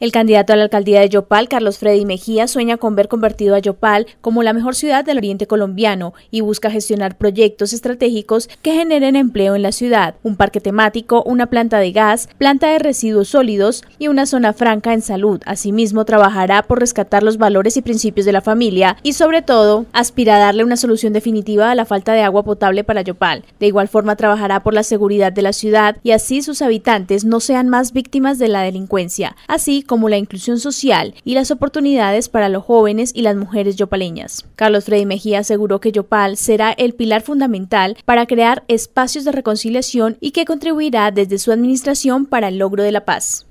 El candidato a la alcaldía de Yopal, Carlos Freddy Mejía, sueña con ver convertido a Yopal como la mejor ciudad del oriente colombiano y busca gestionar proyectos estratégicos que generen empleo en la ciudad, un parque temático, una planta de gas, planta de residuos sólidos y una zona franca en salud. Asimismo, trabajará por rescatar los valores y principios de la familia y, sobre todo, aspira a darle una solución definitiva a la falta de agua potable para Yopal. De igual forma, trabajará por la seguridad de la ciudad y así sus habitantes no sean más víctimas de la delincuencia. Así, como la inclusión social y las oportunidades para los jóvenes y las mujeres yopaleñas. Carlos Freddy Mejía aseguró que Yopal será el pilar fundamental para crear espacios de reconciliación y que contribuirá desde su administración para el logro de la paz.